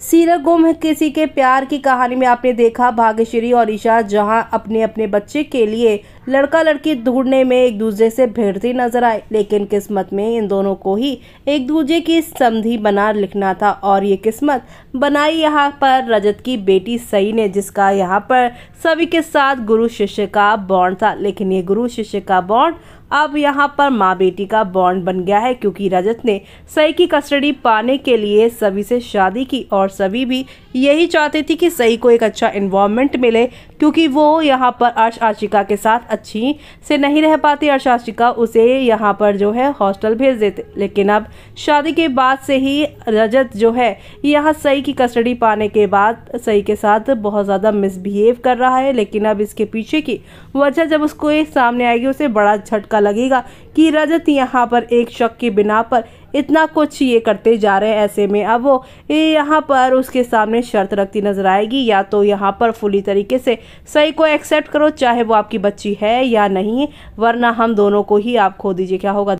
सीरा गुम किसी के प्यार की कहानी में आपने देखा भाग्यश्री और ईशा जहां अपने अपने बच्चे के लिए लड़का लड़की ढूंढने में एक दूसरे से भिड़ती नजर आए लेकिन किस्मत में इन दोनों को ही एक दूसरे की समझी बना लिखना था और ये किस्मत बनाई यहाँ पर रजत की बेटी सई ने जिसका यहाँ पर सभी के साथ गुरु शिष्य का बॉन्ड था लेकिन ये गुरु शिष्य का बॉन्ड अब यहाँ पर माँ बेटी का बॉन्ड बन गया है क्योंकि रजत ने सई की कस्टडी पाने के लिए सभी से शादी की और और सभी भी यही चाहती थी कि सही को एक अच्छा इन्वामेंट मिले क्योंकि वो यहाँ पर अर्श आशिका के साथ अच्छी से नहीं रह पाती अर्श आशिका उसे यहाँ पर जो है हॉस्टल भेज देते लेकिन अब शादी के बाद से ही रजत जो है यहाँ सई की कस्टडी पाने के बाद सई के साथ बहुत ज़्यादा मिसबिहेव कर रहा है लेकिन अब इसके पीछे की वजह जब उसको सामने आएगी उसे बड़ा झटका लगेगा कि रजत यहाँ पर एक शक के बिना पर इतना कुछ ये करते जा रहे हैं ऐसे में अब वो यहाँ पर उसके सामने शर्त रखती नजर आएगी या तो यहाँ पर फुली तरीके से सही को एक्सेप्ट करो चाहे वो आपकी बच्ची है या नहीं वरना हम दोनों को ही आप खो दीजिए क्या होगा